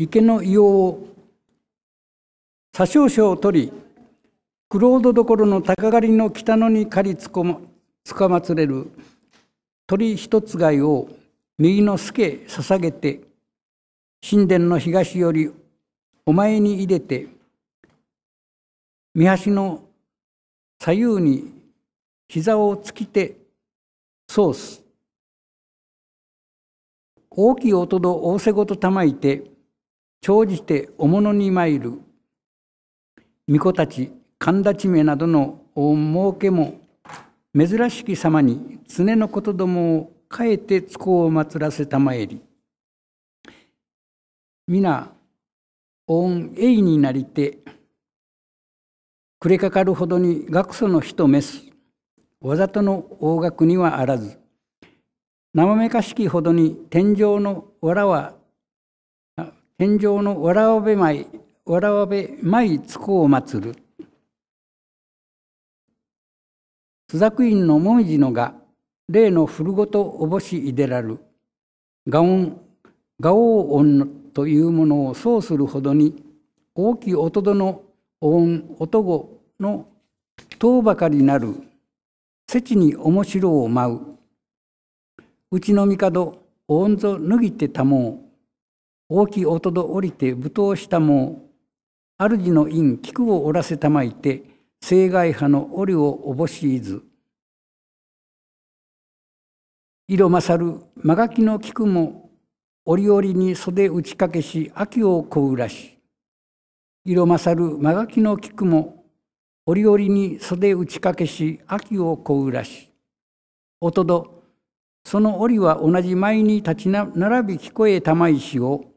池の硫黄を左少将を取りクロードどころの鷹狩りの北野に狩りつこもつかまつれる鳥一つ貝を右の助へ捧げて神殿の東よりお前に入れて見橋の左右に膝をつきてソース大きい音と仰せごとたまいて長じておものに参る巫女たち神立名などの大儲けも珍しき様に常のことどもをかえてつこを祀らせたまえり皆恩栄になりて暮れかかるほどに学祖の人めすわざとの大学にはあらず生めかしきほどに天井のわらは天上のわらわべ舞わらわべ舞つこを祀る朱雀院の紅葉のが例の古ごとおぼしいでらるガ音ンガ音というものをそうするほどに大きい音どの音音語の塔ばかりなるせちに面白を舞ううちの帝御んぞ脱ぎてたもう大きいおとど降りて舞踏したも主の院菊を折らせたまいて正外派の折をおぼしいず色勝る間垣きの菊も折々に袖打ち掛けし秋を凍うらし色勝る間垣きの菊も折々に袖打ち掛けし秋を凍うらしおとどその折は同じ前に立ち並び聞こえたまいしを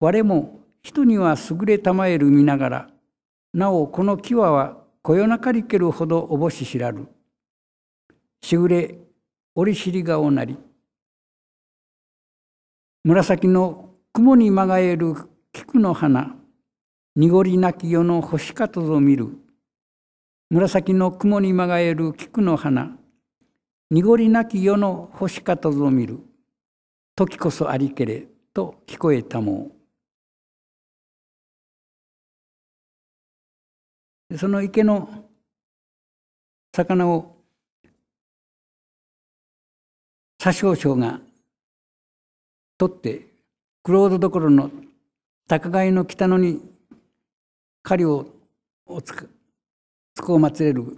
我も人には優れたまえる見ながらなおこの際はこよなかりけるほどおぼし知らるしぐれ折しり顔なり紫の雲にまがえる菊の花濁りなき世の星かとぞ見る紫の雲にまがえる菊の花濁りなき世の星かとぞ見る時こそありけれと聞こえたもうその池の魚を左少将が取ってクロードどころの高貝の北野に狩りをつくつくをまつれる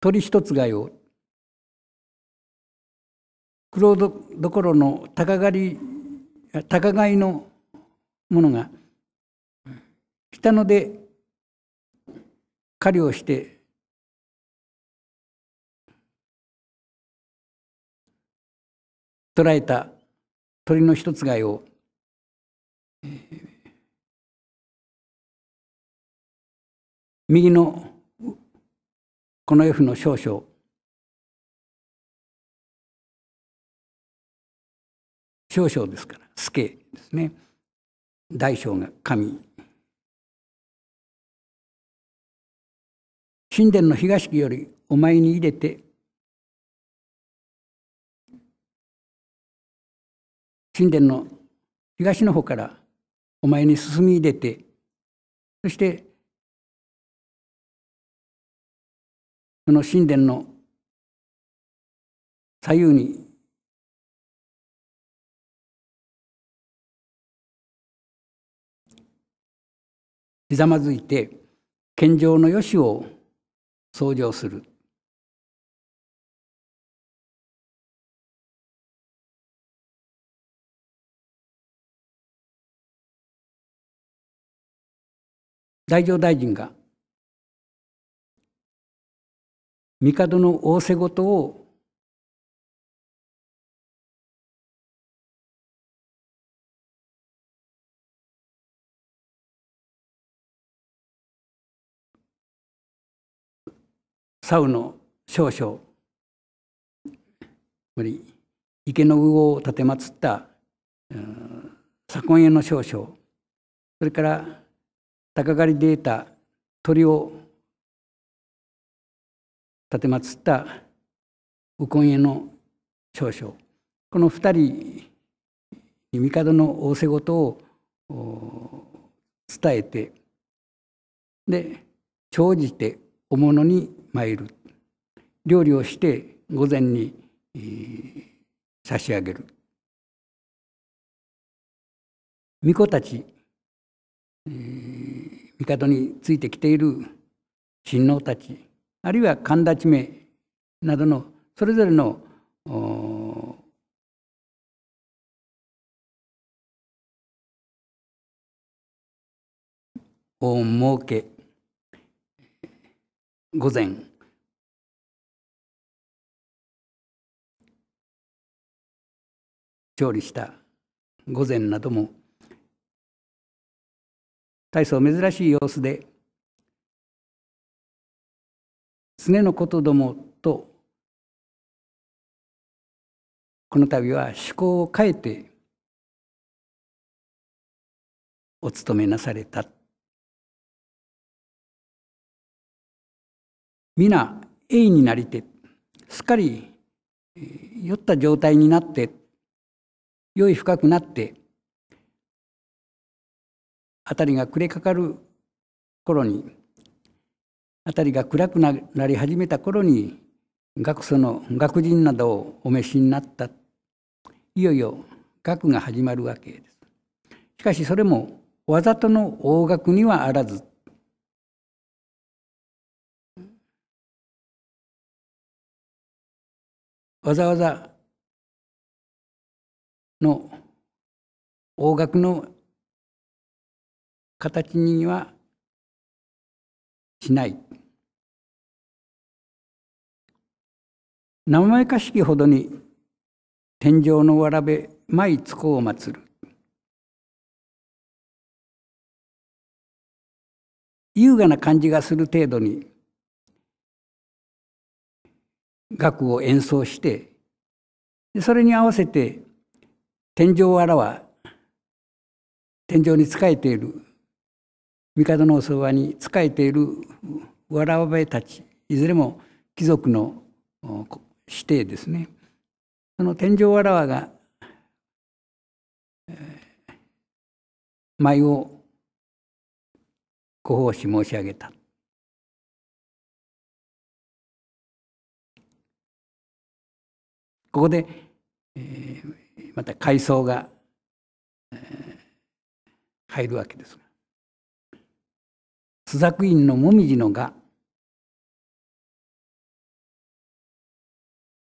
鳥一つ貝をクロードどころの高狩り高貝の者が北野で狩りをして捕らえた鳥の一つ貝を、右のこの F の少々少々ですから、すけ。ですね。大小が神神殿の東木よりお前に入れて神殿の東の方からお前に進み入れてそしてその神殿の左右にひざまずいて献上のよしを掃除をする。大乗大臣が帝の仰せ事をサウの少々つまり池の魚を奉った左近への少々それから鷹狩りで得た鳥を奉った右近への少々この二人帝の仰せ事を伝えてで長じておものに参る料理をして午前に、えー、差し上げる巫女たち、えー、帝についてきている親王たちあるいは神立目などのそれぞれの恩儲け午前調理した午前なども大層珍しい様子で常のことどもとこの度は趣向を変えてお勤めなされた皆永になりてすっかり酔った状態になって酔い深くなって辺りが暮れかかる頃に辺りが暗くなり始めた頃に学祖の学人などをお召しになったいよいよ学が始まるわけですしかしそれもわざとの大学にはあらずわざわざの大額の形にはしない。名前かしきほどに天井のわらべ舞つこを祀る。優雅な感じがする程度に楽を演奏してそれに合わせて天井を表天井に仕えている帝のそばに仕えているわらわべたちいずれも貴族の指定ですねその天井わらわが舞をご奉仕申し上げたここで、えー、また階層が、えー、入るわけですが朱雀院の紅葉のが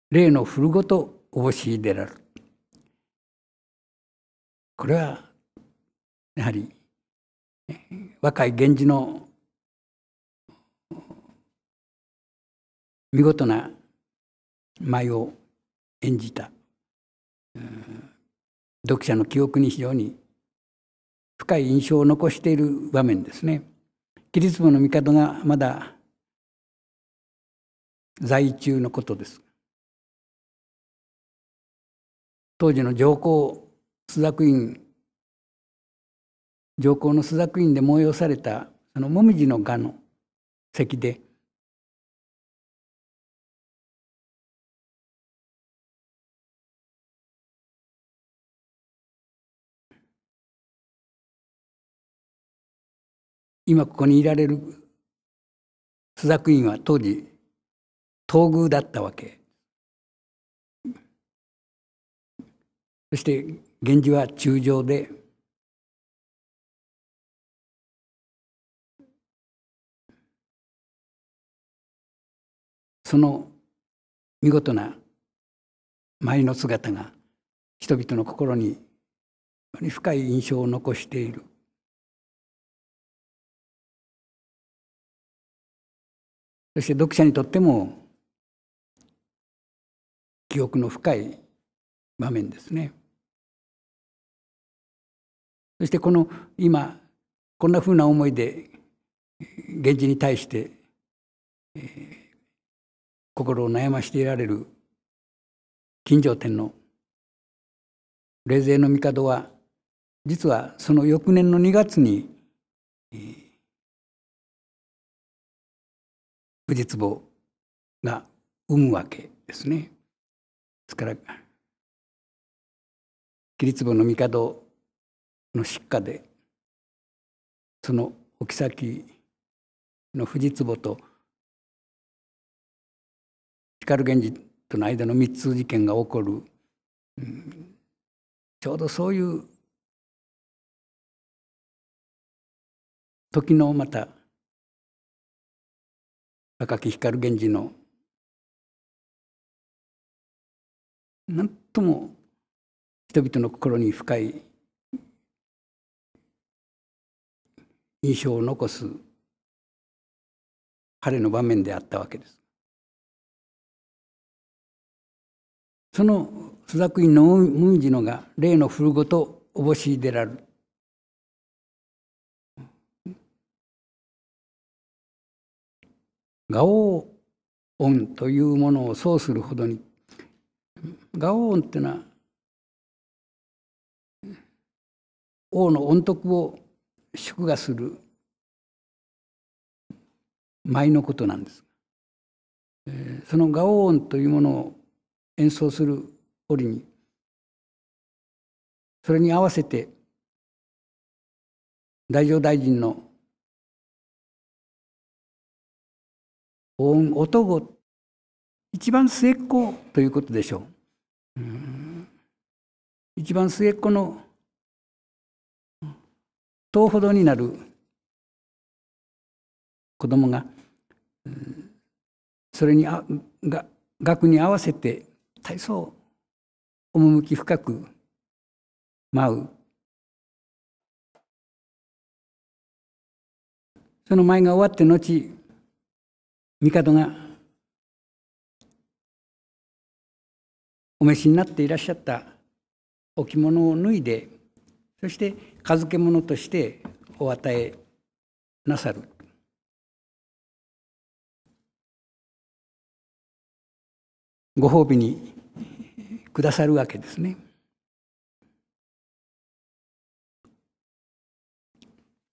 例の古ごとおぼし出られるこれはやはり若い源氏の見事な舞を演じた、うん、読者の記憶に非常に深い印象を残している場面ですね。キリスムの帝がまだ在中のことです。当時の上皇朱雀院上皇の朱雀院で催されたその紅葉の蛾の席で今ここにいられる朱雀院は当時東宮だったわけそして源氏は中将でその見事な舞の姿が人々の心に深い印象を残している。そして読者にとっても記憶の深い場面ですね。そしてこの今こんなふうな思いで源氏に対して、えー、心を悩ましていられる金城天皇冷静の帝は実はその翌年の2月に、えー富士壺が生むわけですね。ですから桐壺の帝の失家でその置先の富士壺と光源氏との間の密通事件が起こる、うん、ちょうどそういう時のまた赤木光源氏の何とも人々の心に深い印象を残す彼の場面であったわけです。その朱雀院の文次のが例の古ごとおぼしいでらるガオー音というものをそうするほどにガオー音ってのは王の音徳を祝賀する舞のことなんです。そのガオー音というものを演奏する折にそれに合わせて大乗大臣のおおんと男一番末っ子ということでしょう。一番末っ子の10ほどになる子供がそれにあが額に合わせて体操趣深く舞うその舞が終わって後帝がお召しになっていらっしゃった置物を脱いでそして預け物としてお与えなさる。ご褒美にくださるわけですね。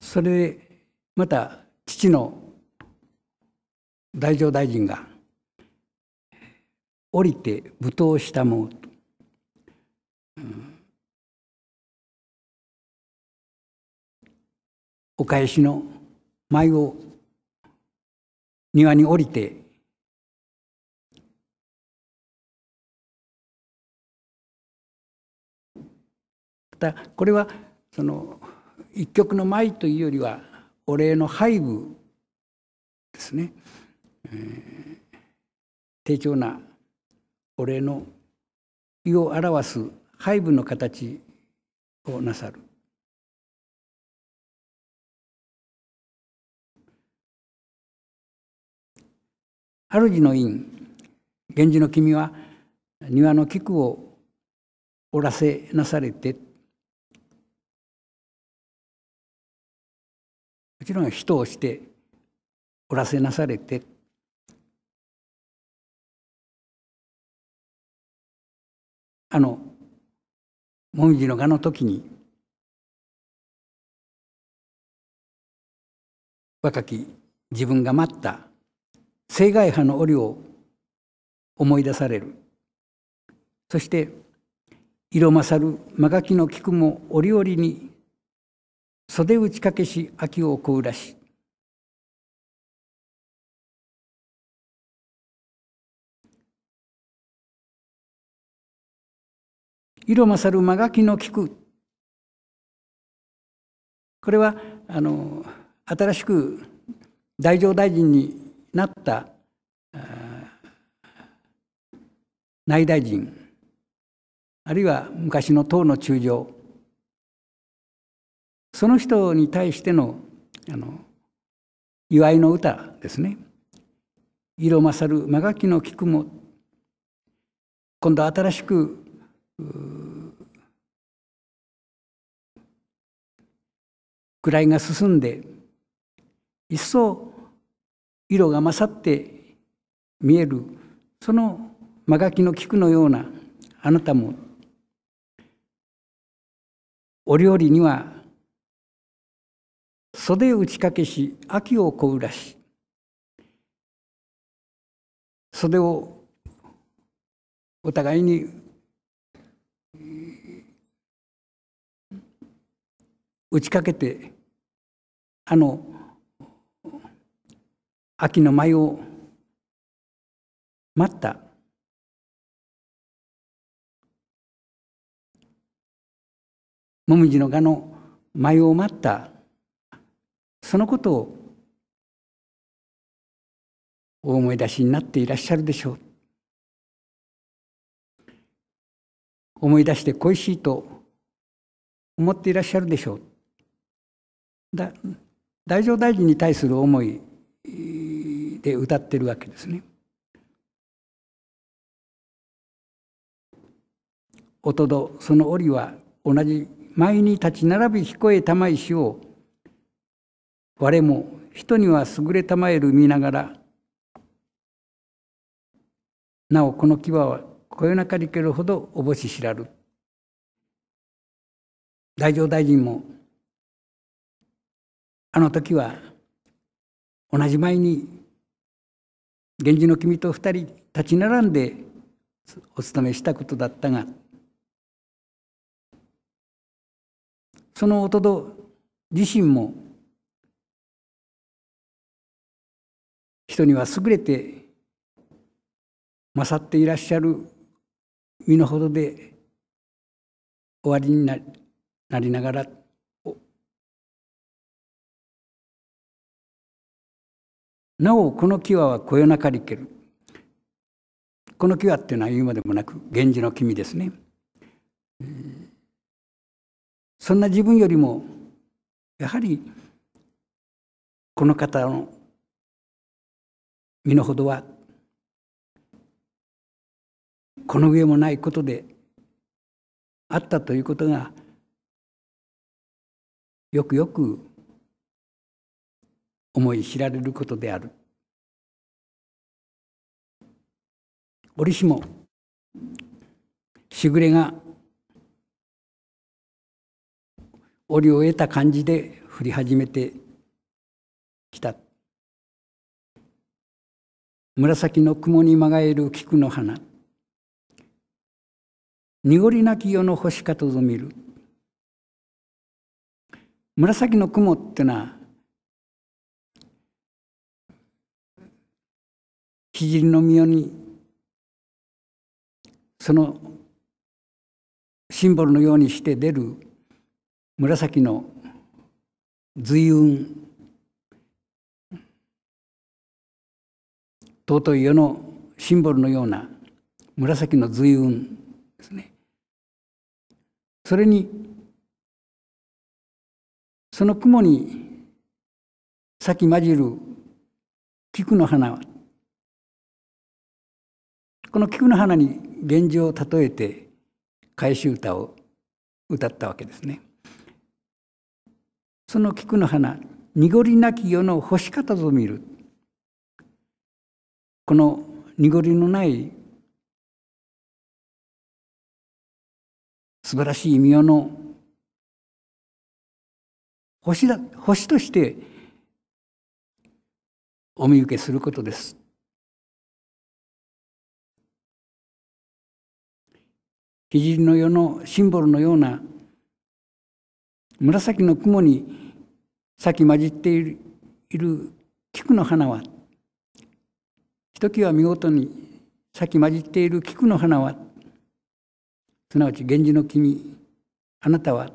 それでまた父の大乗大臣が降りて舞踏したも、うん、お返しの舞を庭に降りてまたこれはその一曲の舞というよりはお礼の配布ですね。えー、丁重なお礼の意を表す配分の形をなさる。主の院源氏の君は庭の菊を折らせなされてもちろん人をして折らせなされてあの紅葉の蛾の時に若き自分が待った青涯派の折を思い出されるそして色勝る間垣の菊も折々に袖打ちかけし秋を食うらし色勝る間垣の菊。く。これはあの新しく大乗大臣になった内大臣あるいは昔の党の中将その人に対してのあの祝いの歌ですね「色勝る間垣の菊も」今度新しく位が進んで一層色が勝って見えるその間垣の菊のようなあなたもお料理には袖打ち掛けし秋をこうらし袖をお互いに打ちかけてあの秋の舞を待ったもみじの蛾の舞を待ったそのことをお思い出しになっていらっしゃるでしょう思い出して恋しいと思っていらっしゃるでしょうだ大乗大臣に対する思いで歌ってるわけですね。おとどその折は同じ前に立ち並び彦まい石を我も人には優れたまえる見ながらなおこの牙はこよなかりけるほどおぼし知らる。大乗大臣もあの時は同じ前に源氏の君と二人立ち並んでお勤めしたことだったがその弟自身も人には優れて勝っていらっしゃる身の程で終わりになりながらなおこの際はこよなかりけるこの際っていうのは言うまでもなく源氏の君ですねそんな自分よりもやはりこの方の身の程はこの上もないことであったということがよくよく思い知られることである折しもしぐれが折を得た感じで振り始めてきた紫の雲にまがえる菊の花濁りなき夜の星かとぞ見る紫の雲ってのは聖の御代にそのシンボルのようにして出る紫の随雲尊い世のシンボルのような紫の随雲ですねそれにその雲に咲き混じる菊の花この菊の花に現状を例えて返し歌を歌ったわけですね。その菊の花濁りなき世の星方ぞ見るこの濁りのない素晴らしい世の星だ星としてお見受けすることです聖の世のシンボルのような紫の雲に咲き混じっている菊の花はひときわ見事に咲き混じっている菊の花はすなわち源氏の君あなたは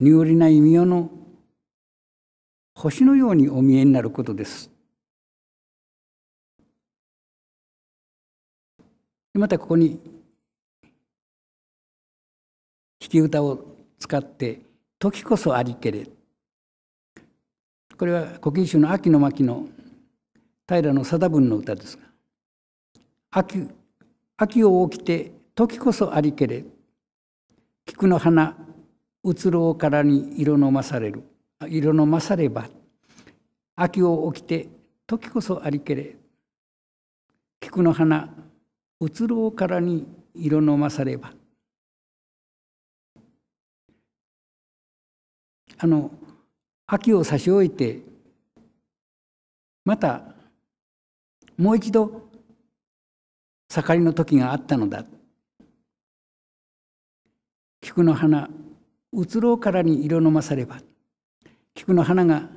濁りない御代の星のようにお見えになることです。またここに弾き歌を使って「時こそありけれ」これは「古今集」の秋の巻の平の貞文の歌ですが「秋秋を起きて時こそありけれ菊の花移ろうからに色のされる色のされば秋を起きて時こそありけれ菊の花移ろうからに色のまさればあの秋を差し置いてまたもう一度盛りの時があったのだ菊の花移ろうからに色のまされば菊の花が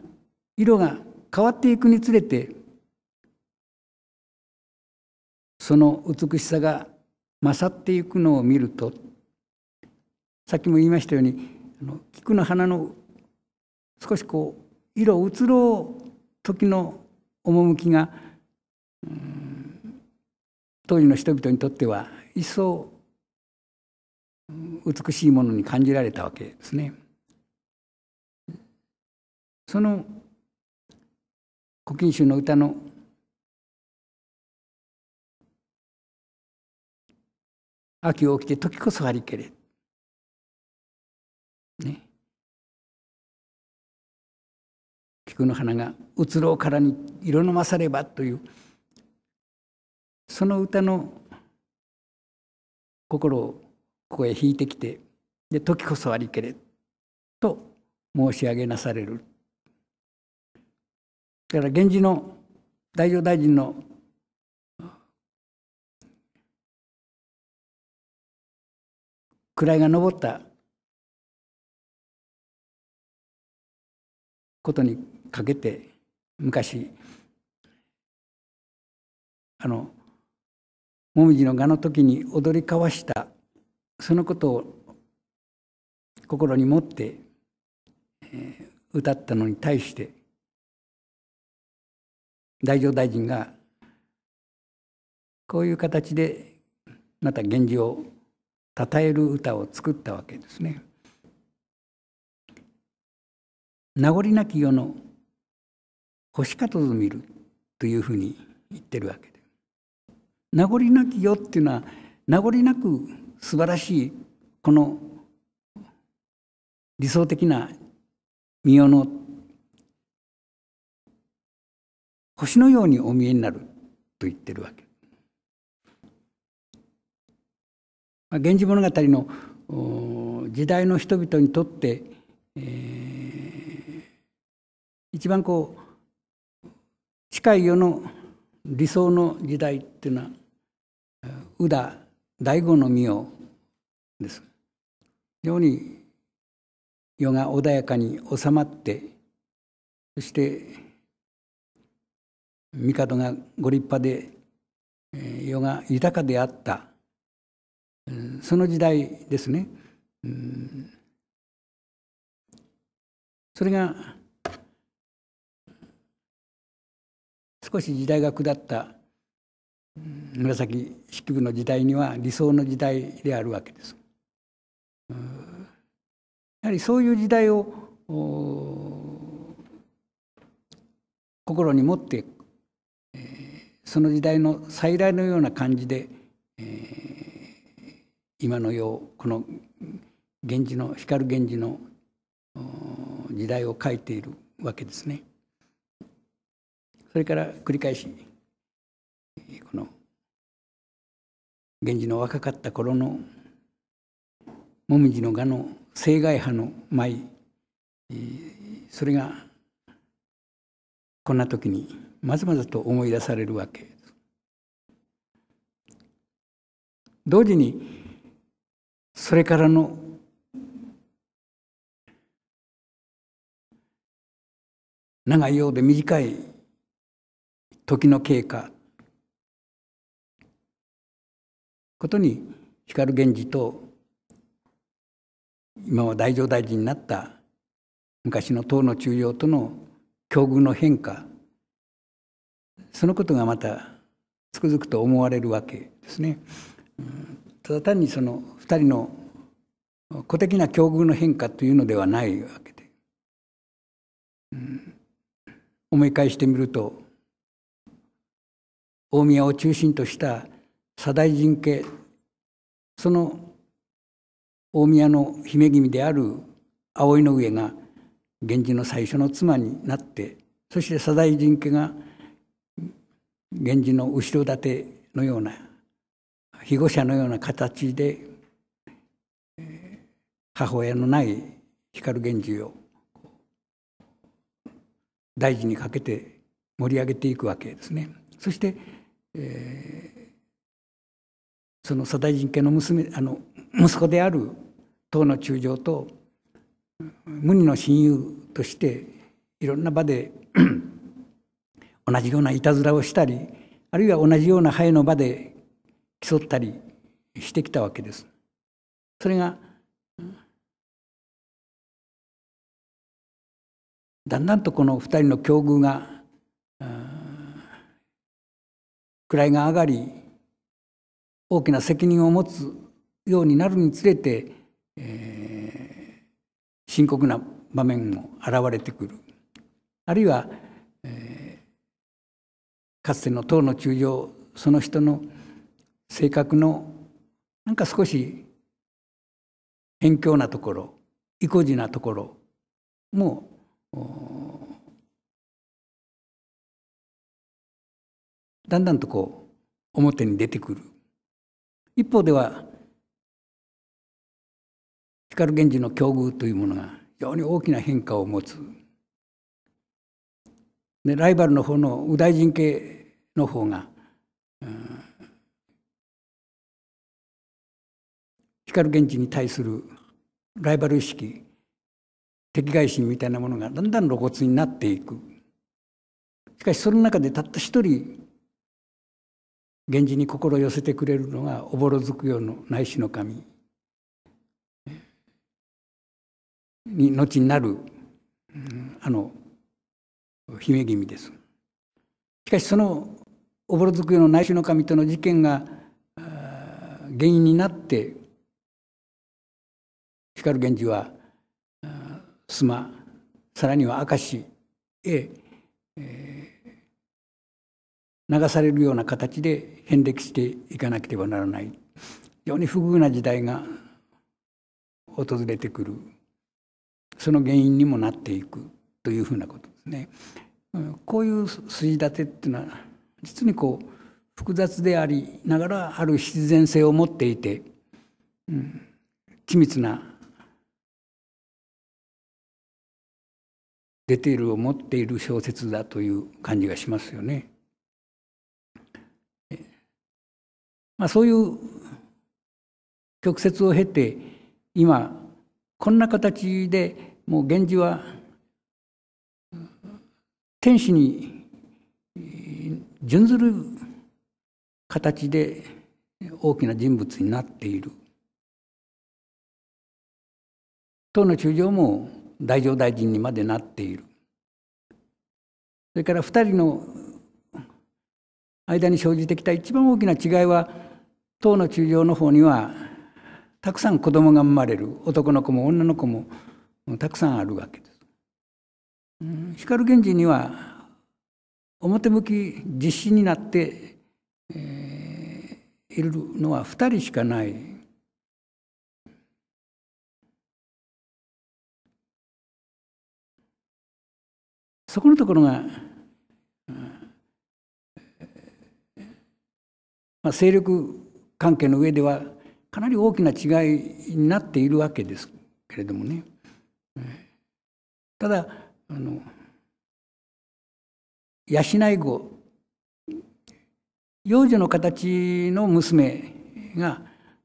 色が変わっていくにつれてその美しさが勝っていくのを見るとさっきも言いましたようにあの菊の花の少しこう色移ろう時の趣が当時の人々にとっては一層美しいものに感じられたわけですね。その「古今集」の歌の秋起きて時こそありけれ。ね。菊の花が移ろうからに色のまさればというその歌の心をここへ引いてきてで時こそありけれと申し上げなされるだから源氏の大乗大臣の位が上ったことにかけて昔あの紅葉の蛾の時に踊り交わしたそのことを心に持って、えー、歌ったのに対して大乗大臣がこういう形でまた源氏を称える歌を作ったわけですね。名残なき世の星かとず見るというふうに言ってるわけで名残なき世っていうのは名残なく素晴らしいこの理想的な御世の星のようにお見えになると言ってるわけ源氏物語の時代の人々にとって、えー、一番こう近い世の理想の時代っていうのは宇田醍醐の御です。非常に世が穏やかに収まってそして帝がご立派で世が豊かであったその時代ですね。それが少し時代が下った紫式部の時代には理想の時代であるわけです。やはりそういう時代を心に持ってその時代の再来のような感じで、えー今のようこの源氏の光源氏の時代を書いているわけですね。それから繰り返しこの源氏の若かった頃の紅葉の蛾の生外派の舞それがこんな時にまずまずと思い出されるわけです。同時にそれからの長いようで短い時の経過ことに光源氏と今は大乗大臣になった昔の唐の中央との境遇の変化そのことがまたつくづくと思われるわけですね。ただ単にその2人の個的な境遇の変化というのではないわけで、うん、思い返してみると大宮を中心とした左大臣家その大宮の姫君である葵の上が源氏の最初の妻になってそして左大臣家が源氏の後ろ盾のような被護者のような形で母親のない光源氏を大事にかけて盛り上げていくわけですね。そして、えー、その左大臣家の娘あの息子である党の中将と無二の親友としていろんな場で 同じようないたずらをしたりあるいは同じようなハの場で競ったりしてきたわけです。それがだんだんとこの2人の境遇が位が上がり大きな責任を持つようになるにつれて、えー、深刻な場面も現れてくるあるいは、えー、かつての党の中将その人の性格のなんか少し偏境なところ意固地なところもだんだんとこう表に出てくる一方では光源氏の境遇というものが非常に大きな変化を持つでライバルの方の右大臣系の方が、うん、光源氏に対するライバル意識敵外心みたいなものがだんだん露骨になっていくしかしその中でたった一人源氏に心を寄せてくれるのがおぼろづくよの内視の神に後になる、あの姫君です。しかしそのおぼろづくよの内視の神との事件が原因になって光源氏は妻さらには明石へ、えー、流されるような形で遍歴していかなければならない非常に不遇な時代が訪れてくるその原因にもなっていくというふうなことですね。こういう筋立てっていうのは実にこう複雑でありながらある必然性を持っていて、うん、緻密なデテールを持っている小説だという感じがしますよね。まあ、そういう曲折を経て今こんな形でもう源氏は天使に準ずる形で大きな人物になっている。党の中将も大乗大臣にまでなっているそれから2人の間に生じてきた一番大きな違いは党の中将の方にはたくさん子供が生まれる男の子も女の子もたくさんあるわけです。光源氏には表向き実施になって、えー、いるのは2人しかないそこのところが、まあ、勢力関係の上ではかなり大きな違いになっているわけですけれどもね。ただあの養い子幼女の形の娘が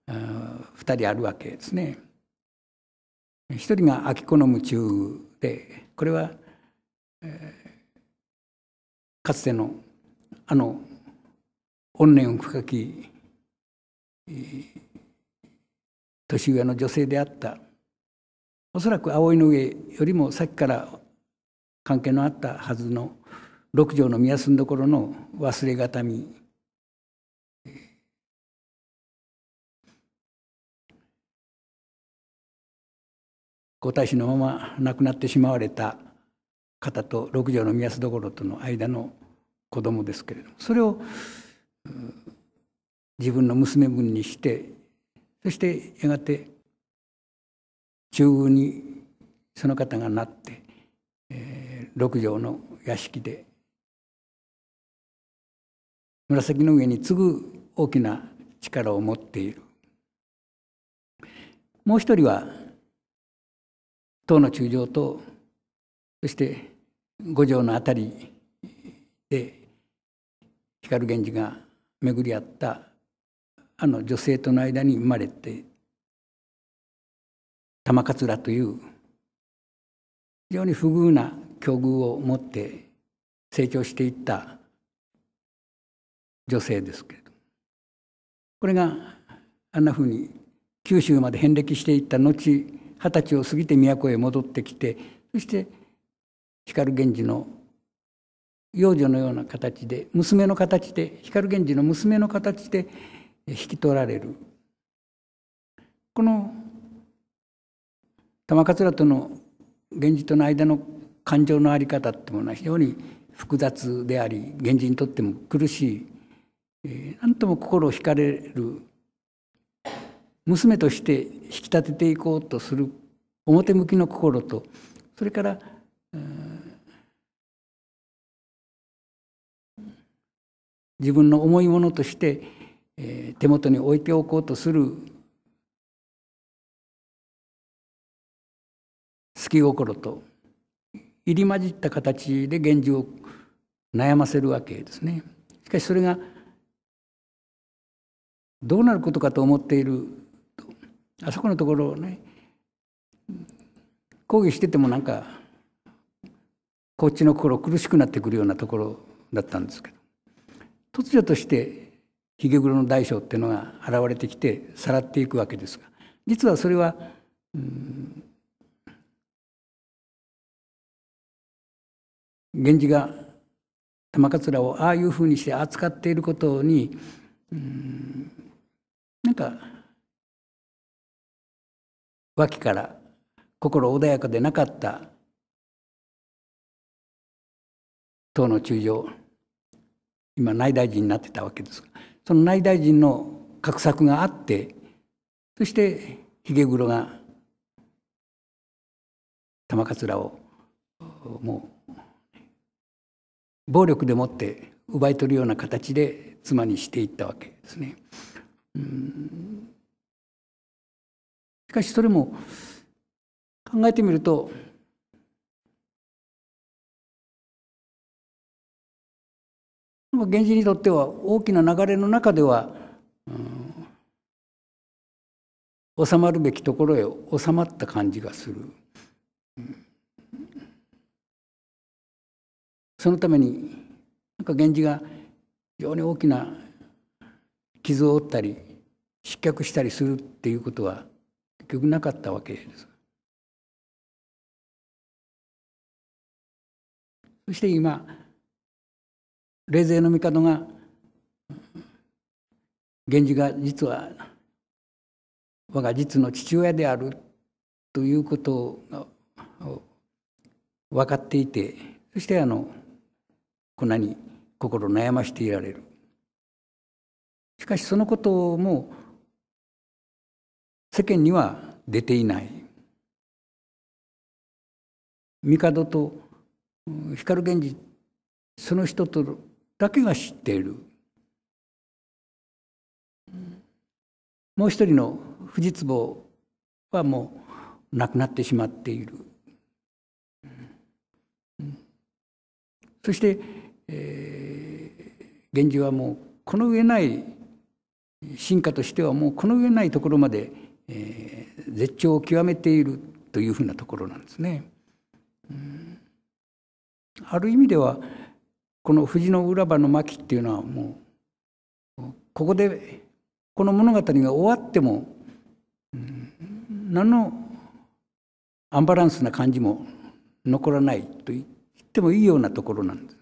2人あるわけですね。1人が秋子の夢中でこれはかつてのあの怨念深き年上の女性であったおそらく葵の上よりもさっきから関係のあったはずの六条の宮住ろの忘れがたみ皇太子のまま亡くなってしまわれた方と六条の宮安所との間の子供ですけれどもそれを自分の娘分にしてそしてやがて中宮にその方がなって、えー、六条の屋敷で紫の上に次ぐ大きな力を持っているもう一人は唐の中将とそして五条のたりで光源氏が巡り合ったあの女性との間に生まれて玉桂という非常に不遇な境遇を持って成長していった女性ですけれどこれがあんなふうに九州まで遍歴していった後二十歳を過ぎて都へ戻ってきてそして光源氏の幼女のような形で娘の形で光源氏の娘の形で引き取られるこの玉桂との源氏との間の感情の在り方ってものは非常に複雑であり源氏にとっても苦しい何とも心を惹かれる娘として引き立てていこうとする表向きの心とそれから自分の重いものとして、えー、手元に置いておこうとする好き心と入り混じった形で現状を悩ませるわけですね。しかしそれがどうなることかと思っているあそこのところをね抗議しててもなんかこっちの心苦しくなってくるようなところだったんですけど突如としてヒゲ黒の大小っていうのが現れてきてさらっていくわけですが実はそれは、うん、源氏が玉桂をああいうふうにして扱っていることに、うん、なんか脇から心穏やかでなかった党の中将今内大臣になってたわけですがその内大臣の画策があってそしてひげ黒が玉桂をもう暴力でもって奪い取るような形で妻にしていったわけですね。しかしそれも考えてみると源氏にとっては大きな流れの中では、うん、収まるべきところへ収まった感じがする。そのためになんか源氏が非常に大きな傷を負ったり失脚したりするっていうことは結局なかったわけです。そして今冷静の帝が源氏が実は我が実の父親であるということを分かっていてそしてあのこんなに心悩ましていられるしかしそのことも世間には出ていない帝と光源氏その人とだけが知っているもう一人の富士壺はもう亡くなってしまっているそして、えー、源氏はもうこの上ない進化としてはもうこの上ないところまで、えー、絶頂を極めているというふうなところなんですね。ある意味では、この藤の浦場の巻っていうのはもうここでこの物語が終わっても、うん、何のアンバランスな感じも残らないと言ってもいいようなところなんです。